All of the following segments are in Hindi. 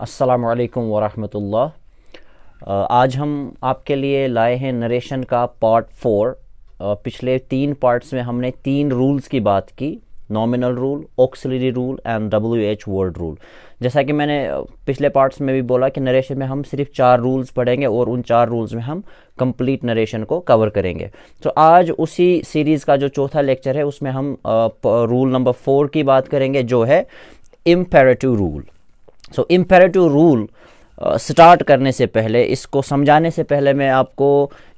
अस्सलाम वालेकुम आज हम आपके लिए लाए हैं नरेशन का पार्ट फोर पिछले तीन पार्ट्स में हमने तीन रूल्स की बात की nominal rule auxiliary rule and W H word rule जैसा कि मैंने पिछले पार्ट्स में भी बोला कि नरेशन में हम सिर्फ चार रूल्स पढ़ेंगे और उन चार रूल्स में हम कंप्लीट नरेशन को कवर करेंगे तो आज उसी सीरीज़ का जो चौथा लेक्चर है उसमें हम रूल नंबर फोर की बात करेंगे जो है imperative rule so imperative rule start करने से पहले इसको समझाने से पहले मैं आपको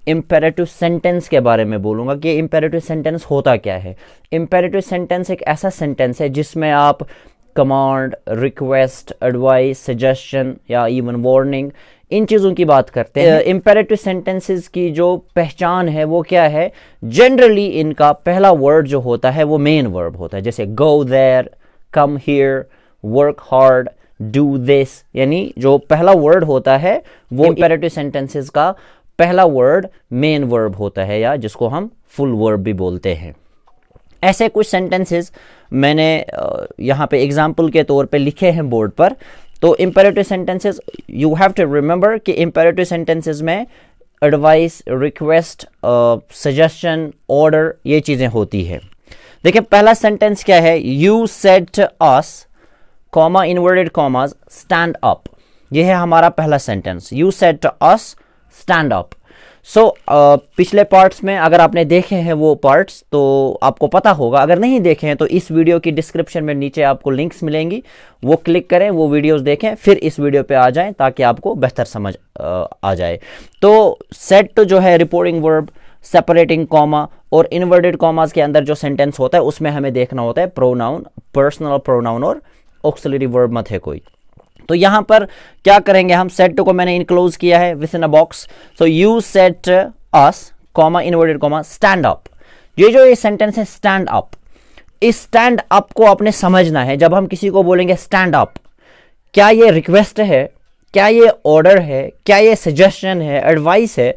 इम्पेरेटिव सेंटेंस के बारे में बोलूँगा कि इम्पेरेटिव सेंटेंस होता क्या है इम्पेरेटिव सेंटेंस एक ऐसा सेंटेंस है जिसमें आप कमांड रिक्वेस्ट एडवाइस सजेशन या इवन वार्निंग इन चीज़ों की बात करते हैं इम्पेरेटिव uh-huh. सेंटेंसेस की जो पहचान है वो क्या है जनरली इनका पहला वर्ड जो होता है वो मेन वर्ब होता है जैसे go there come here work hard do this यानी जो पहला वर्ड होता है वो इंपेरेटिव सेंटेंसेस का पहला वर्ड मेन वर्ब होता है या जिसको हम फुल वर्ब भी बोलते हैं ऐसे कुछ सेंटेंसेस मैंने यहाँ पे एग्जाम्पल के तौर पे लिखे हैं बोर्ड पर तो imperative sentences you have to remember कि इम्पेरेटिव सेंटेंसेस में एडवाइस रिक्वेस्ट सजेशन ऑर्डर ये चीज़ें होती है देखिए पहला सेंटेंस क्या है you said us comma inverted commas stand up ये है हमारा पहला sentence you said us stand up so पिछले पार्ट्स में अगर आपने देखे हैं वो पार्ट्स तो आपको पता होगा अगर नहीं देखे हैं तो इस वीडियो की डिस्क्रिप्शन में नीचे आपको लिंक्स मिलेंगी वो क्लिक करें वो वीडियोस देखें फिर इस वीडियो पे आ जाएं ताकि आपको बेहतर समझ uh, आ जाए तो सेट जो है रिपोर्टिंग वर्ब सेपरेटिंग कॉमा और इन्वर्टेड कॉमाज के अंदर जो सेंटेंस होता है उसमें हमें देखना होता है प्रोनाउन पर्सनल प्रोनाउन और ऑक्सलरी वर्ब मत है कोई तो यहां पर क्या करेंगे हम सेट को मैंने इनक्लोज किया है within a box so you said us comma inverted comma stand up ये जो ये सेंटेंस है स्टैंड अप इस स्टैंड अप को आपने समझना है जब हम किसी को बोलेंगे स्टैंड अप क्या ये रिक्वेस्ट है क्या ये ऑर्डर है क्या ये सजेशन है एडवाइस है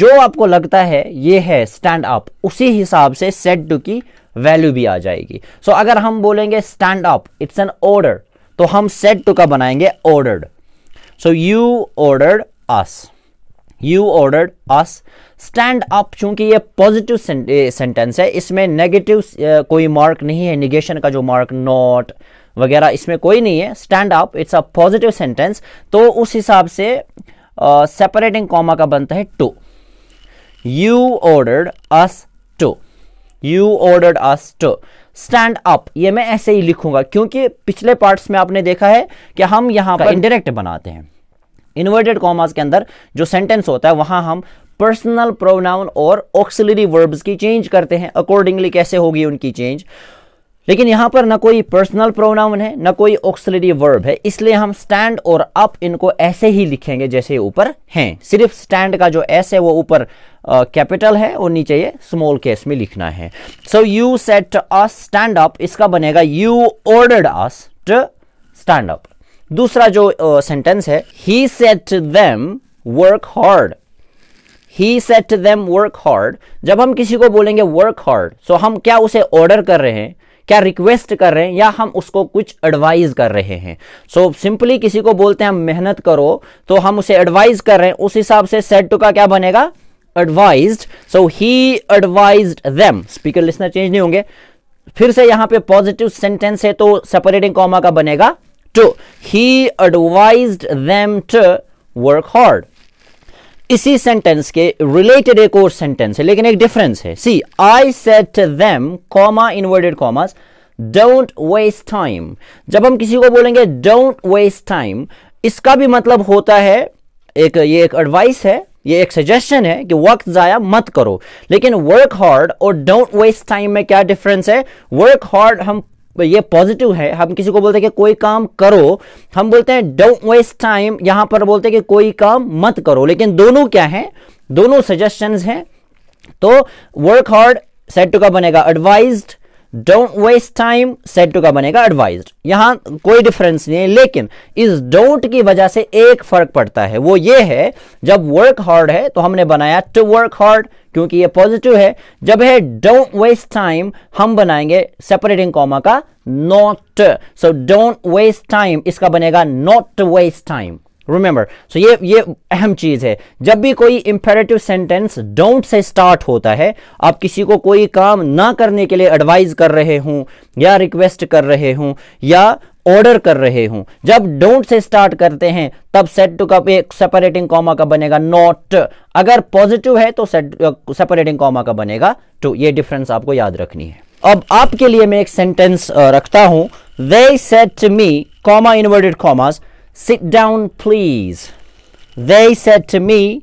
जो आपको लगता है ये है स्टैंड अप उसी हिसाब से सेट टू की वैल्यू भी आ जाएगी सो so, अगर हम बोलेंगे stand up it's an order तो हम सेट टू का बनाएंगे ordered so you ordered us you ordered us stand up चूंकि ये पॉजिटिव सेंटेंस है इसमें नेगेटिव कोई मार्क नहीं है निगेशन का जो मार्क नॉट वगैरह इसमें कोई नहीं है stand up it's a positive sentence तो उस हिसाब से सेपरेटिंग uh, कॉमा का बनता है to you ordered us to you ordered us to stand up ये मैं ऐसे ही लिखूंगा क्योंकि पिछले पार्ट्स में आपने देखा है कि हम यहां पर इंडायरेक्ट बनाते हैं इन्वर्टेड कॉमास के अंदर जो सेंटेंस होता है वहां हम पर्सनल प्रोनाउन और ऑक्सिलरी वर्ब्स की चेंज करते हैं अकॉर्डिंगली कैसे होगी उनकी चेंज लेकिन यहां पर ना कोई पर्सनल प्रोनाउन है ना कोई ऑक्सिलरी वर्ब है इसलिए हम स्टैंड और अप इनको ऐसे ही लिखेंगे जैसे ऊपर हैं सिर्फ स्टैंड का जो एस है वो ऊपर कैपिटल uh, है और नीचे ये स्मॉल केस में लिखना है so you said us stand up इसका बनेगा you ordered us to stand up दूसरा जो सेंटेंस uh, है he said them work hard he said them work hard जब हम किसी को बोलेंगे वर्क हार्ड सो हम क्या उसे ऑर्डर कर रहे हैं क्या रिक्वेस्ट कर रहे हैं या हम उसको कुछ एडवाइज कर रहे हैं सो so, सिंपली किसी को बोलते हैं हम मेहनत करो तो हम उसे एडवाइज कर रहे हैं उस हिसाब से सेट टू का क्या बनेगा advise so he advise them speaker listener change नहीं होंगे फिर से यहां पे पॉजिटिव सेंटेंस है तो सेपरेटिंग कॉमा का बनेगा to he advise them to work hard इसी सेंटेंस के रिलेटेड एक और सेंटेंस है लेकिन एक डिफरेंस है see I said them comma inverted commas don't waste time जब हम किसी को बोलेंगे डोंट वेस्ट टाइम इसका भी मतलब होता है एक ये एक एडवाइस है ये एक सजेशन है कि वक्त ज़ाया मत करो लेकिन वर्क हार्ड और डोंट वेस्ट टाइम में क्या डिफरेंस है वर्क हार्ड हम ये पॉजिटिव है हम किसी को बोलते हैं कि कोई काम करो हम बोलते हैं डोंट वेस्ट टाइम यहां पर बोलते हैं कि कोई काम मत करो लेकिन दोनों क्या है दोनों सजेशंस हैं तो वर्क हार्ड सेट टू का बनेगा advised don't waste time said to का बनेगा एडवाइज यहां कोई डिफरेंस नहीं है लेकिन इस डोंट की वजह से एक फर्क पड़ता है वो ये है जब वर्क हार्ड है तो हमने बनाया टू वर्क हार्ड क्योंकि ये पॉजिटिव है जब है डोंट वेस्ट टाइम हम बनाएंगे सेपरेटिंग कॉमा का not so don't waste time इसका बनेगा not waste time remember so ये ये अहम चीज है जब भी कोई इंपेरेटिव सेंटेंस डोंट से स्टार्ट होता है आप किसी को कोई काम ना करने के लिए एडवाइज कर रहे हूं या रिक्वेस्ट कर रहे हूं या ऑर्डर कर रहे हूं जब डोंट से स्टार्ट करते हैं तब सेट टू का एक सेपरेटिंग कॉमा का बनेगा नॉट अगर पॉजिटिव है तो सेट सेपरेटिंग कॉमा का बनेगा टू तो ये डिफरेंस आपको याद रखनी है अब आपके लिए मैं एक सेंटेंस रखता हूं they said me comma inverted commas Sit down, please. They said to me,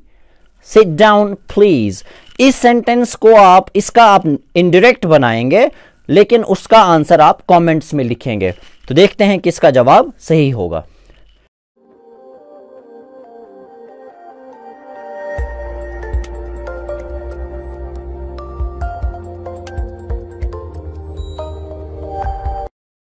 sit down please इस सेंटेंस को आप इसका आप इनडायरेक्ट बनाएंगे लेकिन उसका आंसर आप कमेंट्स में लिखेंगे तो देखते हैं कि इसका जवाब सही होगा